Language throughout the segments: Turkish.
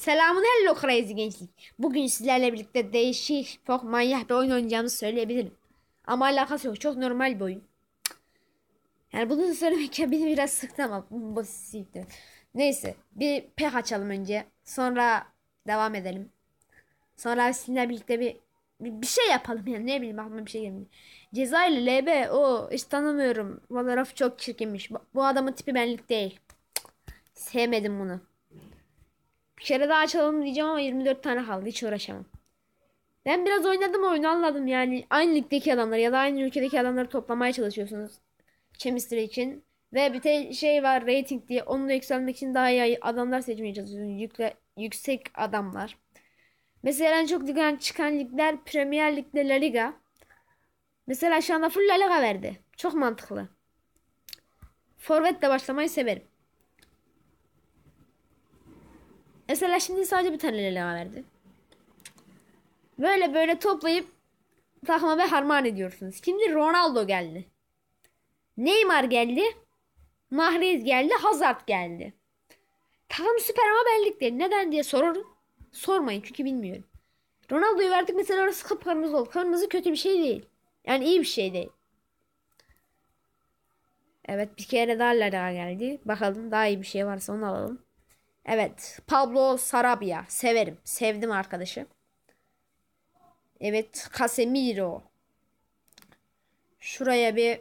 Selamun hello crazy gençlik. Bugün sizlerle birlikte değişik, çok manyak bir oyun oynayacağımızı söyleyebilirim. Ama alakası yok. Çok normal bir oyun. Yani bunu da söylemek beni biraz sıktı ama basitti. Neyse bir pek açalım önce. Sonra devam edelim. Sonra sizinle birlikte bir bir, bir şey yapalım yani ne bileyim aklıma bir şey gelmiyor. Cezayir LB o hiç tanımıyorum. Vallahi çok çirkinmiş. Bu adamın tipi benlik değil. Sevmedim bunu. Bir kere daha açalım diyeceğim ama 24 tane kaldı. Hiç uğraşamam. Ben biraz oynadım oyunu anladım yani. Aynı ligdeki adamları ya da aynı ülkedeki adamları toplamaya çalışıyorsunuz. Chemistry için. Ve bir te- şey var rating diye. Onu da yükselmek için daha iyi adamlar seçmeye çalışıyorsunuz. Yükle- yüksek adamlar. Mesela en çok ligden çıkan ligler Premier Lig'de La Liga. Mesela şu anda full La Liga verdi. Çok mantıklı. Forvet'le başlamayı severim. Mesela şimdi sadece bir tane elma verdi. Böyle böyle toplayıp takma ve harman ediyorsunuz. Şimdi Ronaldo geldi. Neymar geldi. Mahrez geldi. Hazard geldi. Takım süper ama benlik değil. Neden diye sorun. Sormayın çünkü bilmiyorum. Ronaldo'yu verdik mesela orası kıpkırmızı oldu. Kırmızı kötü bir şey değil. Yani iyi bir şey değil. Evet bir kere daha Lara geldi. Bakalım daha iyi bir şey varsa onu alalım. Evet. Pablo Sarabia. Severim. Sevdim arkadaşı. Evet. Casemiro. Şuraya bir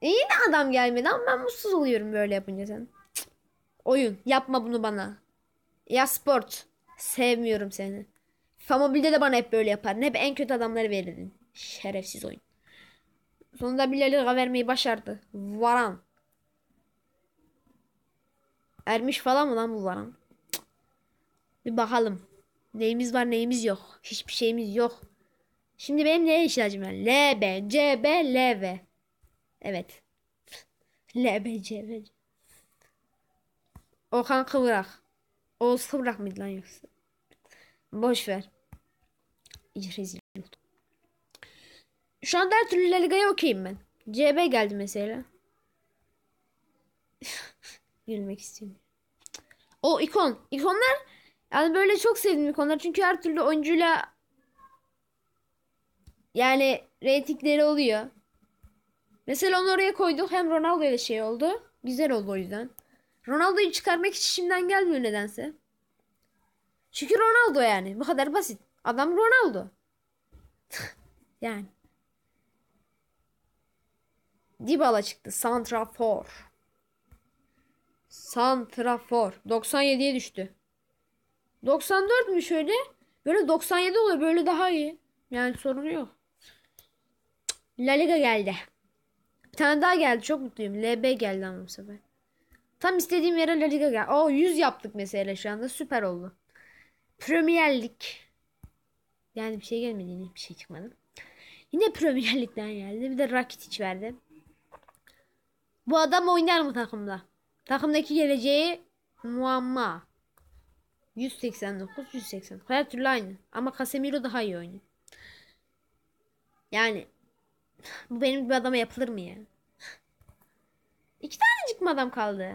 İyi e, yine adam gelmedi ama ben mutsuz oluyorum böyle yapınca sen. Cık. Oyun. Yapma bunu bana. Ya sport. Sevmiyorum seni. FIFA de bana hep böyle yapardın. Hep en kötü adamları verirdin. Şerefsiz oyun. Sonunda bir Bilal'e vermeyi başardı. Varan. Ermiş falan mı lan bu varan? Bir bakalım. Neyimiz var neyimiz yok. Hiçbir şeyimiz yok. Şimdi benim neye ihtiyacım var? L, B, C, B, L, V. Evet. L, B, C, B, O Okan Kıvrak. Oğuz Kıvrak mıydı lan yoksa? Boş ver. Rezil Şu anda her türlü Liga'ya okuyayım ben. CB geldi mesela girmek istiyorum. O ikon. İkonlar yani böyle çok sevdim ikonlar. Çünkü her türlü oyuncuyla yani reytingleri oluyor. Mesela onu oraya koyduk. Hem Ronaldo ile şey oldu. Güzel oldu o yüzden. Ronaldo'yu çıkarmak hiç şimdiden gelmiyor nedense. Çünkü Ronaldo yani. Bu kadar basit. Adam Ronaldo. yani. Dybala çıktı. Santra Santrafor. Santrafor. 97'ye düştü. 94 mü şöyle? Böyle 97 oluyor. Böyle daha iyi. Yani sorun yok. La Liga geldi. Bir tane daha geldi. Çok mutluyum. LB geldi ama bu sefer. Tam istediğim yere La Liga geldi. Oo 100 yaptık mesela şu anda. Süper oldu. Premier Lig. Yani bir şey gelmedi. Yine bir şey çıkmadı. Yine Premier Lig'den geldi. Bir de Rakitic verdi. Bu adam oynar mı takımda? Takımdaki geleceği muamma. 189 180. Her türlü aynı. Ama Casemiro daha iyi oynuyor. Yani bu benim bir adama yapılır mı ya? İki tane mi adam kaldı?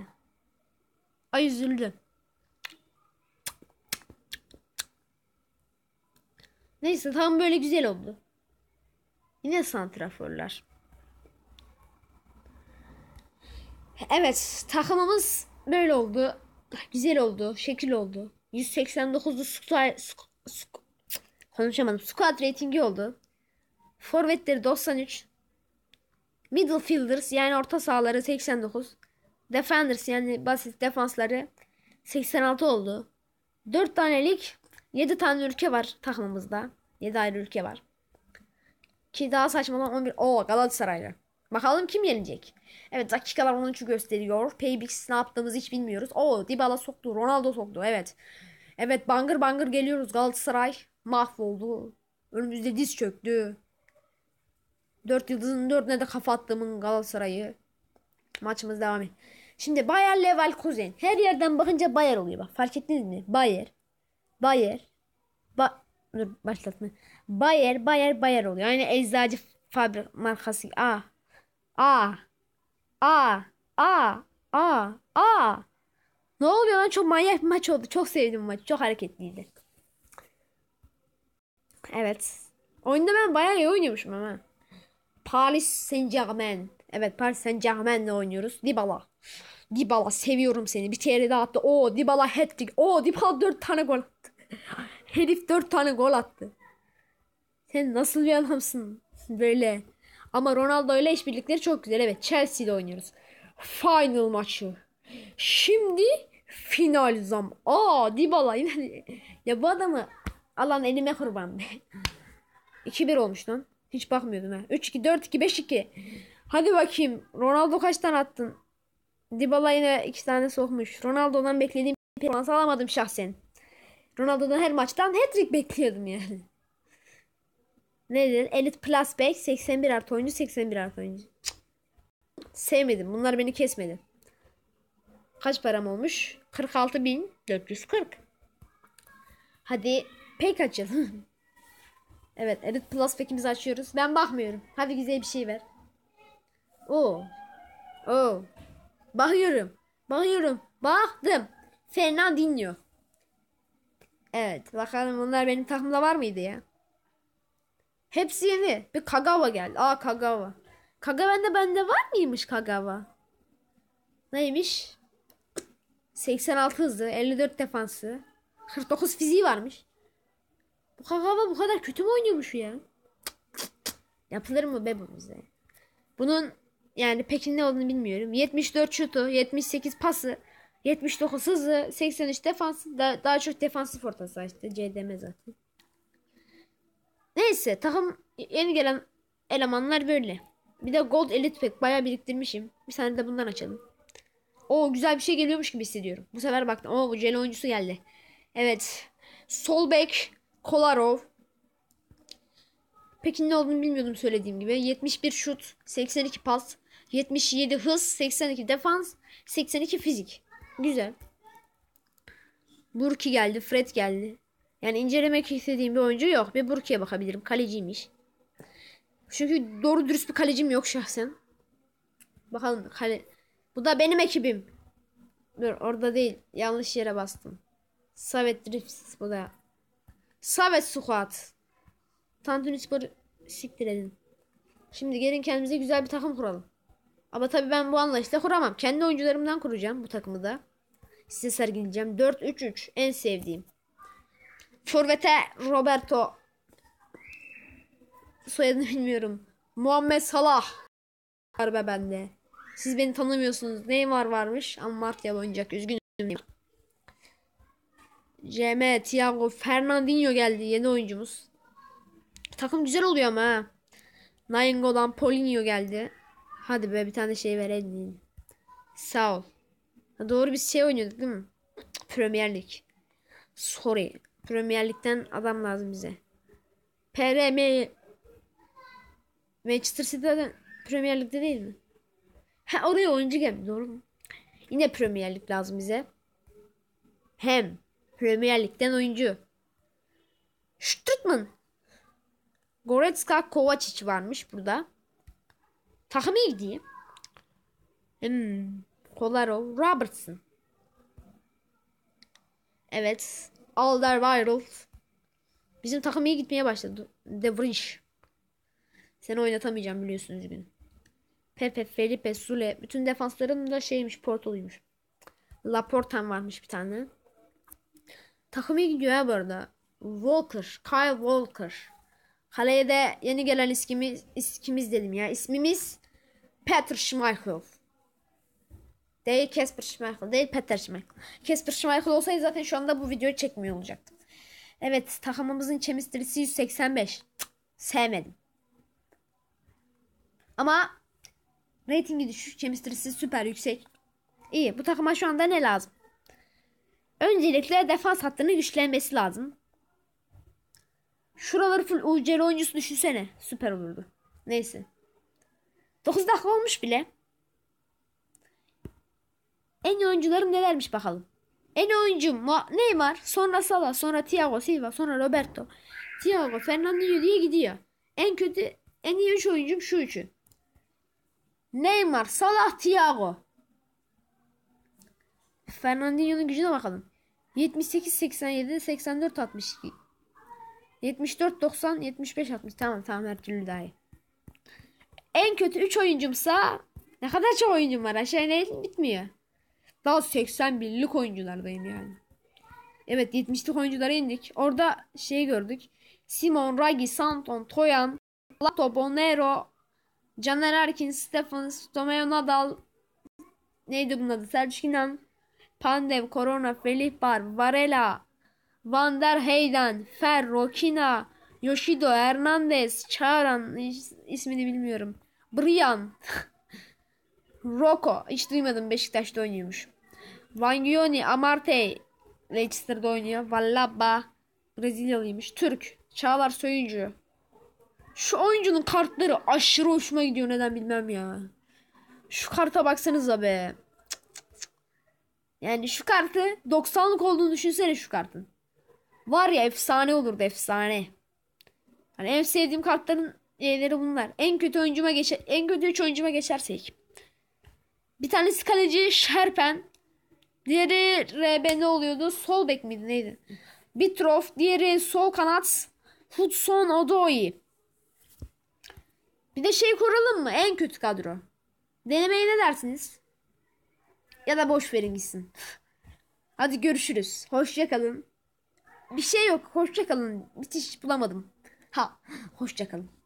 Ay üzüldüm. Neyse tam böyle güzel oldu. Yine santraforlar. Evet takımımız böyle oldu. Güzel oldu. Şekil oldu. 189'lu squad, squad, konuşamadım. Squad ratingi oldu. Forvetleri 93. Middle fielders yani orta sahaları 89. Defenders yani basit defansları 86 oldu. 4 tane lig 7 tane ülke var takımımızda. 7 ayrı ülke var. Ki daha saçmalan 11. Oo Galatasaraylı. Bakalım kim yenecek? Evet dakikalar 13'ü gösteriyor. Paybix ne yaptığımızı hiç bilmiyoruz. Oo Dybala soktu. Ronaldo soktu. Evet. Evet bangır bangır geliyoruz. Galatasaray mahvoldu. Önümüzde diz çöktü. Dört yıldızın dörtüne de kafa attığımın Galatasaray'ı. Maçımız devam ediyor. Şimdi Bayer Leverkusen. Her yerden bakınca Bayer oluyor bak. Fark ettiniz mi? Bayer. Bayer. Ba başlatma. Bayer, Bayer, Bayer oluyor. Aynı eczacı fabrik markası. Ah A. A. A. A. A. Ne oluyor lan? Çok manyak bir maç oldu. Çok sevdim maçı. Çok hareketliydi. Evet. Oyunda ben bayağı iyi oynuyormuşum ama. Paris Saint Germain. Evet Paris Saint Germain'le oynuyoruz. Dybala. Dybala seviyorum seni. Bir kere daha attı. Oo Dybala hat-trick. Oo Dybala 4 tane gol attı. Herif 4 tane gol attı. Sen nasıl bir adamsın böyle. Ama Ronaldo ile işbirlikleri çok güzel. Evet Chelsea ile oynuyoruz. Final maçı. Şimdi final zam. Aa Dybala yine. ya bu adamı alan elime kurban. 2-1 olmuş lan. Hiç bakmıyordum ha. 3-2, 4-2, 5-2. Hadi bakayım. Ronaldo kaç tane attın? Dybala yine 2 tane sokmuş. Ronaldo'dan beklediğim performans alamadım şahsen. Ronaldo'dan her maçtan hat-trick bekliyordum yani. Nedir? Elite Plus Back 81 artı oyuncu 81 artı oyuncu. Sevmedim. Bunlar beni kesmedi. Kaç param olmuş? 46.440. Hadi pek açalım. evet Elite Plus Back'imizi açıyoruz. Ben bakmıyorum. Hadi güzel bir şey ver. Oo. Oo. Bakıyorum. Bakıyorum. Baktım. Fena dinliyor. Evet. Bakalım bunlar benim takımda var mıydı ya? Hepsi yeni. Bir Kagawa geldi. Aa Kagawa. Kagawa'nda bende var mıymış Kagawa? Neymiş? 86 hızlı, 54 defansı, 49 fiziği varmış. Bu Kagawa bu kadar kötü mü oynuyormuş ya? Yapılır mı be bu bize? Bunun yani Pekin ne olduğunu bilmiyorum. 74 şutu, 78 pası, 79 hızı, 83 defansı. Da, daha çok defansı orta saha işte. CDM zaten. Neyse takım yeni gelen elemanlar böyle. Bir de Gold Elite Pack bayağı biriktirmişim. Bir tane de bundan açalım. O güzel bir şey geliyormuş gibi hissediyorum. Bu sefer baktım. Oo bu Jel oyuncusu geldi. Evet. sol Solbek Kolarov. Peki ne olduğunu bilmiyordum söylediğim gibi. 71 şut, 82 pas, 77 hız, 82 defans, 82 fizik. Güzel. Burki geldi, Fred geldi. Yani incelemek istediğim bir oyuncu yok. Bir Burki'ye bakabilirim. Kaleciymiş. Çünkü doğru dürüst bir kalecim yok şahsen. Bakalım kale... Bu da benim ekibim. Dur orada değil. Yanlış yere bastım. Savet Drifts bu da. Savet Squat. Tantuni Spor siktir edin. Şimdi gelin kendimize güzel bir takım kuralım. Ama tabii ben bu anlayışla kuramam. Kendi oyuncularımdan kuracağım bu takımı da. Size sergileyeceğim. 4-3-3 en sevdiğim. Forvet'e Roberto. Soyadını bilmiyorum. Muhammed Salah. Var bende. Siz beni tanımıyorsunuz. Neymar varmış ama Martial oynayacak. Üzgünüm. CM, Thiago, Fernandinho geldi yeni oyuncumuz. Takım güzel oluyor ama ha. Polinho geldi. Hadi be bir tane şey verelim. Sağ ol. Doğru biz şey oynuyorduk değil mi? Premier Lig. Sorry. Premier Lig'den adam lazım bize. PRM Manchester City'den Premier Lig'de değil mi? Ha oraya oyuncu geldi doğru mu? Yine Premier Lig lazım bize. Hem Premier Lig'den oyuncu. Stütman. Goretzka Kovacic varmış burada. Tahmin gideyim. Hmm. Kolarov Robertson. Evet. Alderweireld. Bizim takım iyi gitmeye başladı. De Vrij. Seni oynatamayacağım biliyorsunuz gün. Pepe, Felipe, Sule. Bütün defansların da şeymiş Portoluymuş. Laportan varmış bir tane. Takım iyi gidiyor ya bu arada. Walker. Kyle Walker. Kaleye de yeni gelen iskimiz, iskimiz dedim ya. İsmimiz Peter Schmeichel. Değil Casper Schmeichel. Değil Peter Schmeichel. Casper Schmeichel olsaydı zaten şu anda bu videoyu çekmiyor olacaktım. Evet takımımızın chemistry'si 185. Cık, sevmedim. Ama ratingi düşük. Chemistry'si süper yüksek. İyi bu takıma şu anda ne lazım? Öncelikle defans hattının güçlenmesi lazım. Şuraları full UCL oyuncusu düşünsene. Süper olurdu. Neyse. 9 dakika olmuş bile. En iyi oyuncularım nelermiş bakalım. En iyi oyuncum Neymar, sonra Salah, sonra Thiago Silva, sonra Roberto. Thiago, Fernandinho diye gidiyor. En kötü, en iyi üç oyuncum şu üçü. Neymar, Salah, Thiago. Fernandinho'nun gücüne bakalım. 78 87 84 62 74 90 75 60 tamam tamam her türlü daha iyi. En kötü 3 oyuncumsa ne kadar çok oyuncum var aşağı ne bitmiyor. Daha 80 binlik oyunculardayım yani. Evet 70'lik oyunculara indik. Orada şey gördük. Simon, Ragi, Santon, Toyan, Lato, Bonero, Caner Erkin, Stephens, Tomeo Nadal, neydi bunun adı? Selçuk İnan, Pandev, Corona, Felih Bar, Varela, Van der Heyden, Ferro, Kina, Yoshido, Hernandez, Çağran, ismini bilmiyorum. Brian, Roko hiç duymadım Beşiktaş'ta oynuyormuş. Vangioni Amarte Leicester'da oynuyor. Vallaba Brezilyalıymış. Türk. Çağlar Söyüncü. Şu oyuncunun kartları aşırı hoşuma gidiyor neden bilmem ya. Şu karta baksanıza be. Yani şu kartı 90'lık olduğunu düşünsene şu kartın. Var ya efsane olurdu efsane. Hani en sevdiğim kartların şeyleri bunlar. En kötü oyuncuma geçer en kötü 3 oyuncuma geçersek. Bir tanesi kaleci Şerpen. Diğeri RB ne oluyordu? Sol bek miydi neydi? Bitrof. Diğeri sol kanat. Hudson Odoi. Bir de şey kuralım mı? En kötü kadro. Denemeye ne dersiniz? Ya da boş verin gitsin. Hadi görüşürüz. Hoşça kalın. Bir şey yok. Hoşça kalın. Bitiş bulamadım. Ha, hoşça kalın.